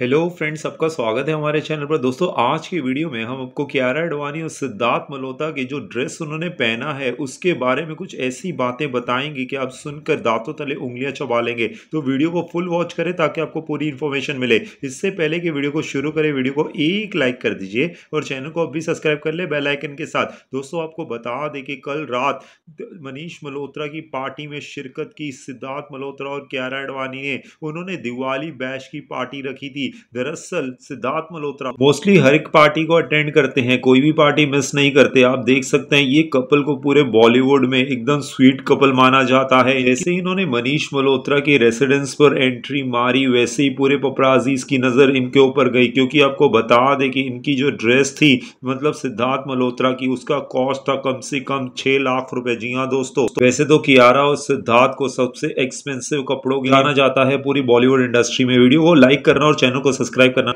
hello friends सबका स्वागत है हमारे चैनल पर दोस्तों आज की वीडियो में हम आपको क्यारा एडवानी और सिद्धार्थ मल्होत्रा के जो ड्रेस उन्होंने पहना है उसके बारे में कुछ ऐसी बातें बताएंगे कि आप सुनकर दांतों तले उंगलियां चबा लेंगे तो वीडियो को फुल वॉच करें ताकि आपको पूरी इन्फॉर्मेशन मिले इससे पहले कि वीडियो को शुरू करें वीडियो को एक लाइक कर दीजिए और चैनल को भी सब्सक्राइब कर ले बेलाइकन के साथ दोस्तों आपको बता दें कि कल रात मनीष मल्होत्रा की पार्टी में शिरकत की सिद्धार्थ मल्होत्रा और क्यारा एडवानी ने उन्होंने दिवाली बैश की पार्टी रखी थी की दरअसल सिद्धार्थ मल्होत्रा मोस्टली हर एक पार्टी को अटेंड करते हैं कोई भी पार्टी मिस नहीं करते आप देख सकते हैं ये कपल को पूरे बॉलीवुड में एकदम स्वीट कपल माना जाता है जैसे इन्होंने मनीष मल्होत्रा के रेसिडेंस पर एंट्री मारी वैसे ही पूरे पपराजीज की नज़र इनके ऊपर गई क्योंकि आपको बता दे कि इनकी जो ड्रेस थी मतलब सिद्धार्थ मल्होत्रा की उसका कॉस्ट था कम से कम छह लाख रुपए जी हाँ दोस्तों तो वैसे तो कियारा और सिद्धार्थ को सबसे एक्सपेंसिव कपड़ों जाना जाता है पूरी बॉलीवुड इंडस्ट्री में वीडियो को लाइक करना और चैनल चैनल को सब्सक्राइब करना